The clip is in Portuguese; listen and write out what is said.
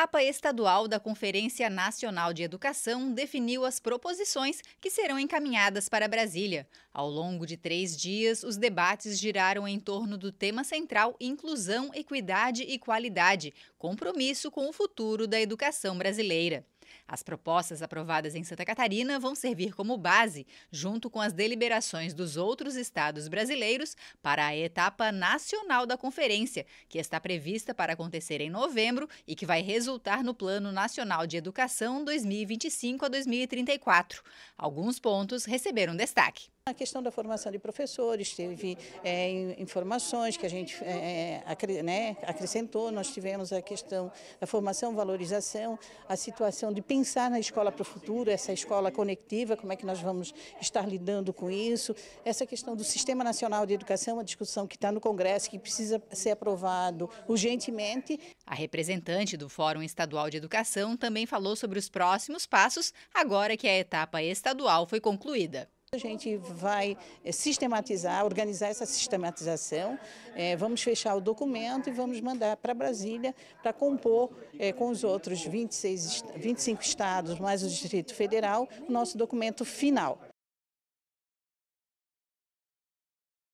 etapa estadual da Conferência Nacional de Educação definiu as proposições que serão encaminhadas para Brasília. Ao longo de três dias, os debates giraram em torno do tema central inclusão, equidade e qualidade compromisso com o futuro da educação brasileira. As propostas aprovadas em Santa Catarina vão servir como base, junto com as deliberações dos outros estados brasileiros, para a etapa nacional da conferência, que está prevista para acontecer em novembro e que vai resultar no Plano Nacional de Educação 2025 a 2034. Alguns pontos receberam destaque. A questão da formação de professores, teve é, informações que a gente é, é, acre, né, acrescentou, nós tivemos a questão da formação, valorização, a situação de pensar na escola para o futuro, essa escola conectiva, como é que nós vamos estar lidando com isso, essa questão do Sistema Nacional de Educação, uma discussão que está no Congresso, que precisa ser aprovado urgentemente. A representante do Fórum Estadual de Educação também falou sobre os próximos passos, agora que a etapa estadual foi concluída. A gente vai eh, sistematizar, organizar essa sistematização, é, vamos fechar o documento e vamos mandar para Brasília para compor é, com os outros 26, 25 estados, mais o Distrito Federal, o nosso documento final.